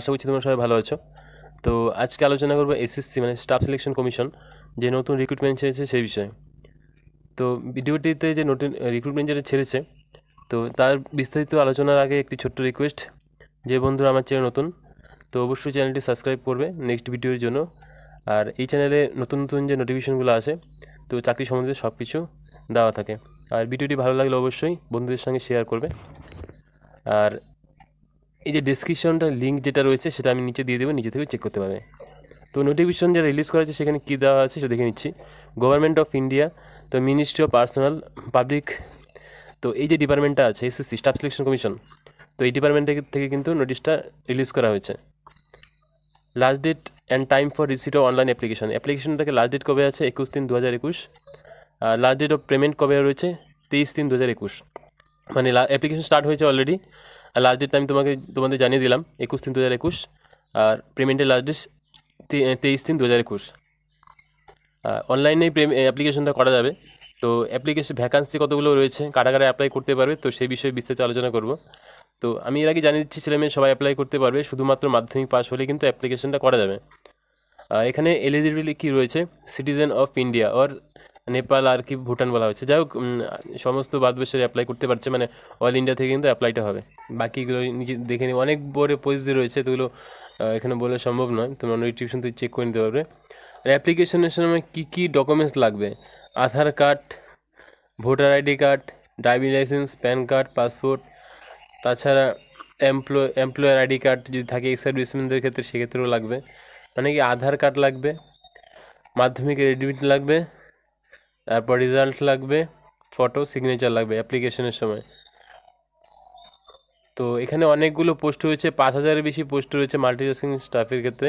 আশা করছি তোমরা সবাই ভালো আছো তো আজকে আলোচনা করবো এসএসসি মানে স্টাফ সিলেকশন কমিশন যে নতুন রিক্রুটমেন্ট ছেড়েছে সেই বিষয়ে তো ভিডিওটিতে যে নতুন রিক্রুটমেন্ট যেটা ছেড়েছে তো তার বিস্তারিত আলোচনার আগে একটি ছোট্ট রিকোয়েস্ট যে বন্ধুরা আমার চ্যানেল নতুন তো অবশ্যই চ্যানেলটি সাবস্ক্রাইব করবে নেক্সট ভিডিওর জন্য আর এই চ্যানেলে নতুন নতুন যে নোটিফিকেশনগুলো আসে তো চাকরি সম্বন্ধে সব কিছু দেওয়া থাকে আর ভিডিওটি ভালো লাগলে অবশ্যই বন্ধুদের সঙ্গে শেয়ার করবে আর এই যে ডিসক্রিপশনটা লিঙ্ক যেটা রয়েছে সেটা আমি নিচে দিয়ে দেবো নিচে থেকে চেক করতে পারবে তো নোটিফিকেশন যা রিলিজ করা হয়েছে সেখানে কী দেওয়া আছে সেটা দেখে নিচ্ছি গভর্নমেন্ট অফ ইন্ডিয়া তো মিনিস্ট্রি অফ পার্সোনাল পাবলিক তো এই যে ডিপার্টমেন্টটা আছে এসএসসি স্টাফ সিলেকশন কমিশন তো এই ডিপার্টমেন্টের থেকে কিন্তু নোটিশটা রিলিজ করা হয়েছে last date and time for receipt of online application অ্যাপ্লিকেশনটাকে লাস্ট ডেট কবে আছে একুশ তিন দু হাজার একুশ লাস্ট ডেট অফ পেমেন্ট কবে রয়েছে তেইশ তিন দু হাজার একুশ মানে অ্যাপ্লিকেশন স্টার্ট হয়েছে অলরেডি আর লাস্ট ডেটটা আমি তোমাকে তোমাদের জানিয়ে দিলাম একুশ তিন দু হাজার একুশ আর পেমেন্টের লাস্ট ডেট তেইশ তিন দু হাজার একুশ অনলাইনেই অ্যাপ্লিকেশনটা করা যাবে তো অ্যাপ্লিকেশন ভ্যাকান্সি কতগুলো রয়েছে কারা কারা অ্যাপ্লাই করতে পারবে তো সেই বিষয়ে বিস্তারিত আলোচনা করব তো আমি এর আগে জানিয়ে দিচ্ছি ছেলে মেয়ে সবাই অ্যাপ্লাই করতে পারবে শুধুমাত্র মাধ্যমিক পাস হলে কিন্তু অ্যাপ্লিকেশনটা করা যাবে এখানে এলিজিবিলিটি কী রয়েছে citizen of India or Nepal আর কি ভুটান বলা হয়েছে যাই হোক সমস্ত বাদবেশারি অ্যাপ্লাই করতে পারছে মানে অল ইন্ডিয়া থেকে কিন্তু অ্যাপ্লাইটা হবে বাকিগুলো নিজে দেখে নিই অনেক বড় পরিস্থিতি রয়েছে তোগুলো এখানে বলে সম্ভব নয় তোমরা ওই তুই চেক করে নিতে পারবে আর অ্যাপ্লিকেশনের সময় কী কী ডকুমেন্টস লাগবে Aadhaar card voter ID card driving licence PAN card passport তাছাড়া এমপ্লয় এমপ্লয়ার আইডি কার্ড যদি থাকে এক্স সার্ভিসম্যানদের ক্ষেত্রে সেক্ষেত্রেও লাগবে মানে কি আধার কার্ড লাগবে মাধ্যমিকের এডমিট লাগবে তারপর রেজাল্ট লাগবে ফটো সিগনেচার লাগবে অ্যাপ্লিকেশনের সময় তো এখানে অনেকগুলো পোস্ট রয়েছে পাঁচ হাজারের বেশি পোস্ট রয়েছে মাল্টিটাস্কিং স্টাফের ক্ষেত্রে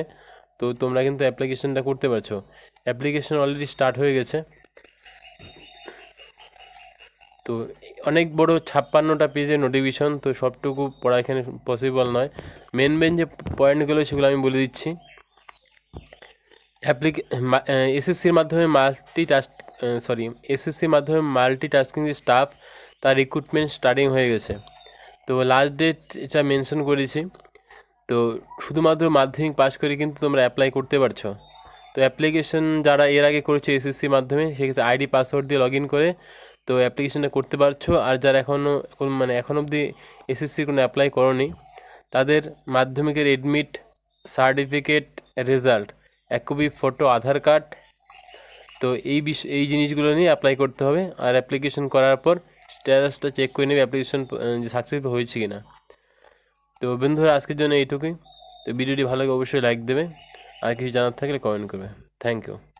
তো তোমরা কিন্তু অ্যাপ্লিকেশনটা করতে পারছো অ্যাপ্লিকেশন অলরেডি স্টার্ট হয়ে গেছে তো অনেক বড় ছাপ্পান্নটা পেজের নোটিফিকেশন তো সবটুকু পড়া এখানে পসিবল নয় মেন মেন যে পয়েন্টগুলো সেগুলো আমি বলে দিচ্ছি অ্যাপ্লিকে এসএসসির মাধ্যমে মাল্টি সরি এসএসসি মাধ্যমে মাল্টি টাস্কিং স্টাফ তার রিক্রুটমেন্ট স্টার্টিং হয়ে গেছে তো লাস্ট ডেট এটা মেনশন করেছি তো শুধুমাত্র মাধ্যমিক পাশ করে কিন্তু তোমরা অ্যাপ্লাই করতে পারছো তো অ্যাপ্লিকেশন যারা এর আগে করেছে এসএসসি মাধ্যমে সেক্ষেত্রে আইডি পাসওয়ার্ড দিয়ে লগ করে তো অ্যাপ্লিকেশানটা করতে পারছো আর যারা এখনও মানে এখন অবধি এসএসসি কোনো অ্যাপ্লাই করনি তাদের মাধ্যমিকের এডমিট সার্টিফিকেট রেজাল্ট এক কপি ফটো আধার কার্ড তো এই বিষ এই জিনিসগুলো নিয়ে অ্যাপ্লাই করতে হবে আর অ্যাপ্লিকেশন করার পর স্ট্যাটাসটা চেক করে নেবে অ্যাপ্লিকেশন যে সাকসেসফুল হয়েছে কি না তো বন্ধুরা আজকের জন্য এইটুকুই তো ভিডিওটি ভালো লাগে অবশ্যই লাইক দেবে আর কিছু জানার থাকলে কমেন্ট করবে থ্যাংক ইউ